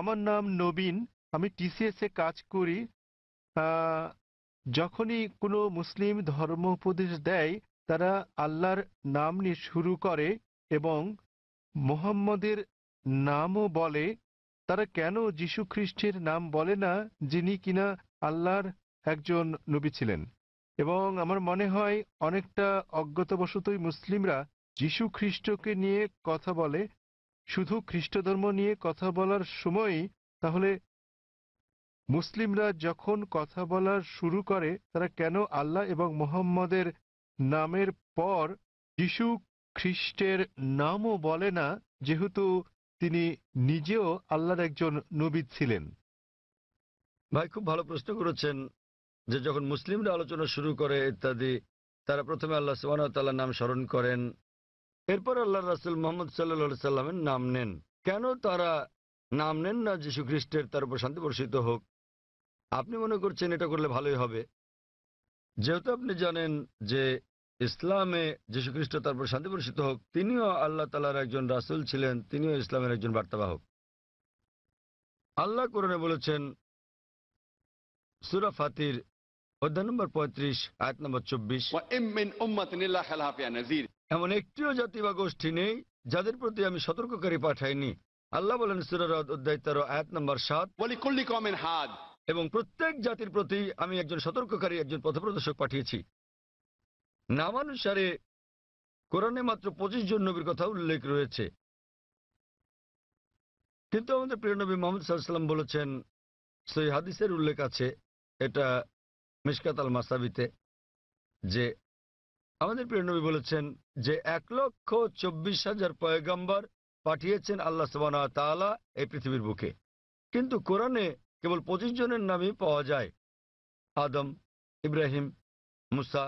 আমার নাম নবীন আমি টিসিএস এ কাজ করি যখনই কোনো মুসলিম ধর্ম উপদেশ দেয় তারা আল্লাহর নাম নিয়ে শুরু করে এবং মোহাম্মদের নামও বলে তারা কেন যীশু খ্রিস্টের নাম বলে না যিনি কিনা আল্লাহর একজন নবী ছিলেন এবং আমার মনে হয় অনেকটা অজ্ঞতবশতই মুসলিমরা যীশু খ্রিস্টকে নিয়ে কথা বলে শুধু খ্রিস্টধর্ম নিয়ে কথা বলার সময় তাহলে মুসলিমরা যখন কথা বলার শুরু করে তারা কেন আল্লাহ এবং মোহাম্মদের নামের পর যিশু খ্রিস্টের নামও বলে না যেহেতু তিনি নিজেও আল্লাহর একজন নবী ছিলেন ভাই খুব ভালো প্রশ্ন করেছেন যে যখন মুসলিমরা আলোচনা শুরু করে ইত্যাদি তারা প্রথমে আল্লাহ সুবাহতাল্লাহ নাম স্মরণ করেন এরপর আল্লাহ রাসুল মোহাম্মদ সাল্লা সাল্লামের নাম নেন কেন তারা নাম নেন না যীশু খ্রিস্টের তার উপর শান্তি বর্ষিত হোক আপনি মনে করছেন এটা করলে ভালোই হবে যেহেতু আপনি জানেন যে ইসলামে যীশু খ্রিস্ট তার উপর শান্তি বর্ষিত হোক তিনিও আল্লাহ তালার একজন রাসুল ছিলেন তিনিও ইসলামের একজন বার্তাবাহক আল্লাহ কোরআনে বলেছেন সুরা ফাতির অধ্যায় নম্বর পঁয়ত্রিশ আয়াত নম্বর চব্বিশ এমন একটিও জাতি বা গোষ্ঠী নেই যাদের প্রতি আমি সতর্ককারী পাঠাইনি আল্লাহ বলেন সুরারদ অধ্যায় তেরো আয়াত নম্বর সাত হাত এবং প্রত্যেক জাতির প্রতি আমি একজন সতর্ককারী একজন পথপ্রদর্শক পাঠিয়েছি নামানুসারে কোরআনে মাত্র পঁচিশ জন নবীর কথা উল্লেখ রয়েছে কিন্তু আমাদের প্রিয় নবী মোহাম্মদ সাল্লাম বলেছেন সেই হাদিসের উল্লেখ আছে এটা মিসকাত আল মাসাবিতে যে আমাদের প্রিয় নবী বলেছেন যে এক লক্ষ চব্বিশ হাজার পয়গাম্বার পাঠিয়েছেন আল্লাহ সবানা তালা এই পৃথিবীর বুকে কিন্তু কোরআনে কেবল পঁচিশ জনের নামই পাওয়া যায় আদম ইব্রাহিম মুসা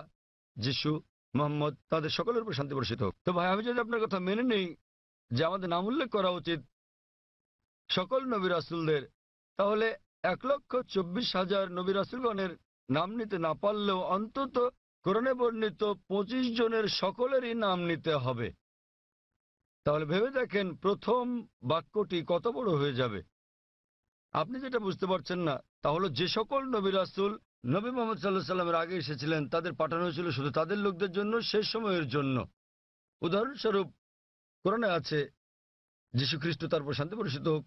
যিশু মোহাম্মদ তাদের সকলের উপর শান্তি বর্ষিত হোক তো ভাই আমি যদি আপনার কথা মেনে নেই যে আমাদের নাম উল্লেখ করা উচিত সকল নবী আসুলদের তাহলে এক লক্ষ চব্বিশ হাজার নবী আসুলগণের নাম নিতে না পারলেও অন্তত কোরআনে বর্ণিত পঁচিশ জনের সকলেরই নাম নিতে হবে তাহলে ভেবে দেখেন প্রথম বাক্যটি কত বড় হয়ে যাবে আপনি যেটা বুঝতে পারছেন না তাহলে যে সকল নবী রাসুল নবী মোহাম্মদ সাল্লাহ সাল্লামের আগে এসেছিলেন তাদের পাঠানো হয়েছিল শুধু তাদের লোকদের জন্য শেষ সময়ের জন্য উদাহরণস্বরূপ কোরআনে আছে যীশু খ্রিস্ট তারপর শান্তি পরিষিত হোক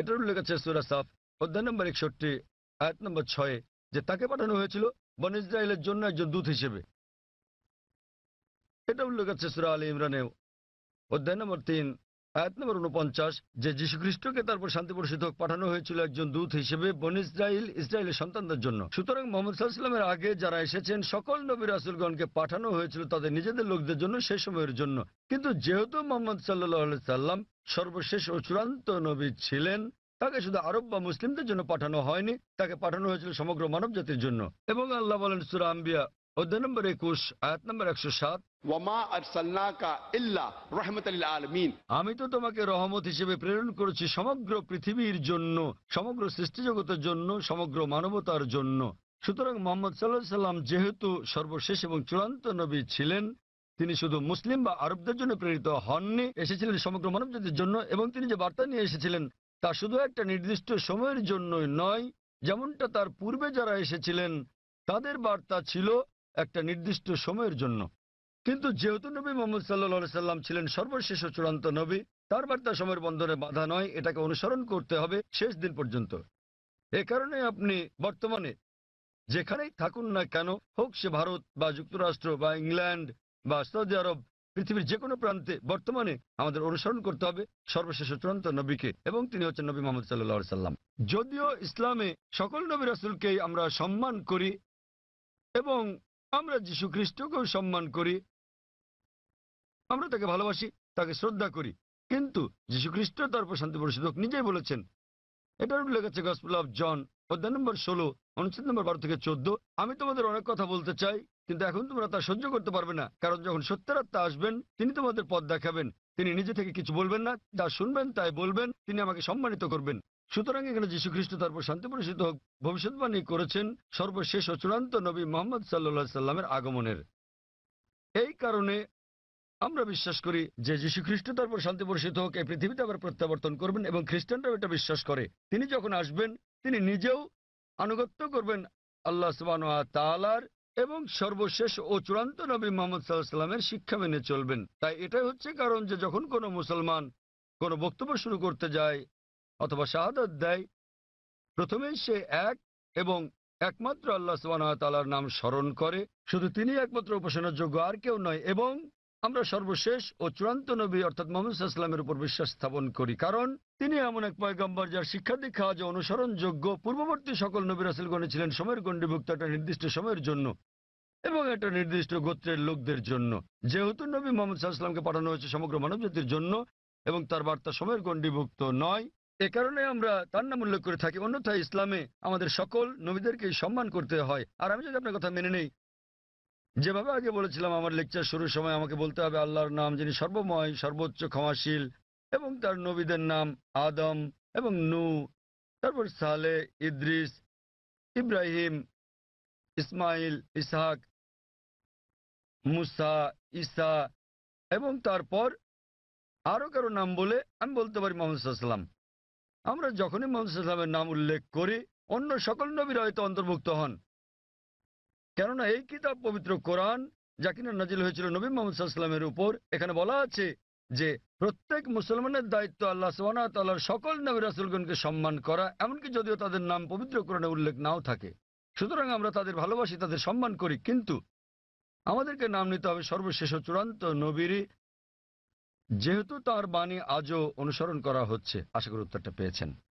এটার উল্লেখ আছে সুরা সাফ অধ্যায় নম্বর একষট্টি আয়াত নম্বর ছয়ে যে তাকে পাঠানো হয়েছিল বন ইসরায়েলের জন্য একজন দূত হিসেবে এটা উল্লেখ আছে সুরা আলী ইমরানে অধ্যায় নম্বর তিন আয়াত নম্বর উনপঞ্চাশ যে যীশু খ্রিস্টকে তারপর শান্তি পরিষেধক পাঠানো হয়েছিল একজন দূত হিসেবে বন ইসরায়েল ইসরায়েলের সন্তানদের জন্য সুতরাং মোহাম্মদ সাল্লামের আগে যারা এসেছেন সকল নবী রাসুলগণকে পাঠানো হয়েছিল তাদের নিজেদের লোকদের জন্য সে সময়ের জন্য কিন্তু যেহেতু মোহাম্মদ সাল্লাহ সাল্লাম সর্বশেষ ও চূড়ান্ত নবী ছিলেন তাকে শুধু আরব বা মুসলিমদের জন্য পাঠানো হয়নি তাকে পাঠানো হয়েছিল সমগ্র মানব জাতির জন্য এবং আল্লাহ বলেন সুরা আম্বিয়া অধ্যায় নম্বর একুশ আয়াত নম্বর একশো সাত আমি তো তোমাকে রহমত হিসেবে প্রেরণ করেছি সমগ্র পৃথিবীর জন্য সমগ্র জন্য সমগ্র মানবতার জন্য সুতরাং মোহাম্মদ সাল্লাম যেহেতু সর্বশেষ এবং চূড়ান্ত নবী ছিলেন তিনি শুধু মুসলিম বা আরবদের জন্য প্রেরিত হননি এসেছিলেন সমগ্র মানবজাতির জন্য এবং তিনি যে বার্তা নিয়ে এসেছিলেন তা শুধু একটা নির্দিষ্ট সময়ের জন্যই নয় যেমনটা তার পূর্বে যারা এসেছিলেন তাদের বার্তা ছিল একটা নির্দিষ্ট সময়ের জন্য কিন্তু যেহেতু নবী মোহাম্মদ সাল্লা সাল্লাম ছিলেন সর্বশেষ চূড়ান্ত নবী তার বার্তা সময়ের বন্ধনে বাধা নয় এটাকে অনুসরণ করতে হবে শেষ দিন পর্যন্ত এ কারণে আপনি বর্তমানে যেখানেই থাকুন না কেন হোক সে ভারত বা যুক্তরাষ্ট্র বা ইংল্যান্ড বা সৌদি আরব পৃথিবীর যে কোনো প্রান্তে বর্তমানে আমাদের অনুসরণ করতে হবে সর্বশেষ চূড়ান্ত নবীকে এবং তিনি হচ্ছেন নবী মোহাম্মদ সাল্লাহ সাল্লাম যদিও ইসলামে সকল নবী রাসুলকেই আমরা সম্মান করি এবং আমরা যীশু খ্রিস্টকেও সম্মান করি আমরা তাকে ভালোবাসি তাকে শ্রদ্ধা করি কিন্তু যীশু খ্রিস্ট তারপর শান্তি পরিশোধক নিজেই বলেছেন এটার উল্লেখ আছে গসপুল অফ জন অধ্যায় নম্বর ষোলো অনুচ্ছেদ নম্বর বারো থেকে চোদ্দ আমি তোমাদের অনেক কথা বলতে চাই কিন্তু এখন তোমরা তা সহ্য করতে পারবে না কারণ যখন সত্যের আত্মা আসবেন তিনি তোমাদের পথ দেখাবেন তিনি নিজে থেকে কিছু বলবেন না যা শুনবেন তাই বলবেন তিনি আমাকে সম্মানিত করবেন সুতরাং এখানে যীশু খ্রিস্ট তারপর শান্তি পরিষিত হোক ভবিষ্যৎবাণী করেছেন সর্বশেষ ও চূড়ান্ত নবী মোহাম্মদ সাল্লা সাল্লামের আগমনের এই কারণে আমরা বিশ্বাস করি যে যীশু খ্রিস্ট তারপর শান্তি পরিষিত হোক এই পৃথিবীতে আবার প্রত্যাবর্তন করবেন এবং খ্রিস্টানরাও এটা বিশ্বাস করে তিনি যখন আসবেন তিনি নিজেও আনুগত্য করবেন আল্লাহ সুবান তালার এবং সর্বশেষ ও চূড়ান্ত নবী মোহাম্মদ সাল্লাহামের শিক্ষা মেনে চলবেন তাই এটাই হচ্ছে কারণ যে যখন কোনো মুসলমান কোনো বক্তব্য শুরু করতে যায় অথবা শাহাদ দেয় প্রথমেই সে এক এবং একমাত্র আল্লাহ সুবাহ তালার নাম স্মরণ করে শুধু তিনি একমাত্র উপাসনার যোগ্য আর কেউ নয় এবং আমরা সর্বশেষ ও চূড়ান্ত নবী অর্থাৎ মোহাম্মদ ইসলামের উপর বিশ্বাস স্থাপন করি কারণ তিনি এমন এক পয়গম্বর যার শিক্ষা দীক্ষা আজ অনুসরণযোগ্য পূর্ববর্তী সকল নবী রাসুলগণে ছিলেন সময়ের গণ্ডীভুক্ত একটা নির্দিষ্ট সময়ের জন্য এবং একটা নির্দিষ্ট গোত্রের লোকদের জন্য যেহেতু নবী মোহাম্মদ সাল্লামকে পাঠানো হয়েছে সমগ্র মানবজাতির জন্য এবং তার বার্তা সময়ের গণ্ডীভুক্ত নয় এ কারণে আমরা তার নাম উল্লেখ করে থাকি অন্যথায় ইসলামে আমাদের সকল নবীদেরকে সম্মান করতে হয় আর আমি যদি আপনার কথা মেনে নেই যেভাবে আগে বলেছিলাম আমার লেকচার শুরুর সময় আমাকে বলতে হবে আল্লাহর নাম যিনি সর্বময় সর্বোচ্চ ক্ষমাশীল এবং তার নবীদের নাম আদম এবং নু তারপর সালে ইদ্রিস ইব্রাহিম ইসমাইল ইসহাক মুসা ইসা এবং তারপর আরও কারো নাম বলে আমি বলতে পারি মোহাম্মদ সাল্লাম আমরা যখনই মোহাম্মদ সাল্লামের নাম উল্লেখ করি অন্য সকল নবীরা হয়তো অন্তর্ভুক্ত হন কেননা এই কিতাব পবিত্র কোরআন যা কিনা নাজিল হয়েছিল নবী মোহাম্মদ সাল্লামের উপর এখানে বলা আছে যে প্রত্যেক মুসলমানের দায়িত্ব আল্লাহ সোহানার সকল নবী রাসুলগণকে সম্মান করা এমনকি যদিও তাদের নাম পবিত্র কোরআনে উল্লেখ নাও থাকে সুতরাং আমরা তাদের ভালোবাসি তাদের সম্মান করি কিন্তু আমাদেরকে নাম নিতে হবে সর্বশেষ চূড়ান্ত নবীরই যেহেতু তার বাণী আজও অনুসরণ করা হচ্ছে আশা করি উত্তরটা পেয়েছেন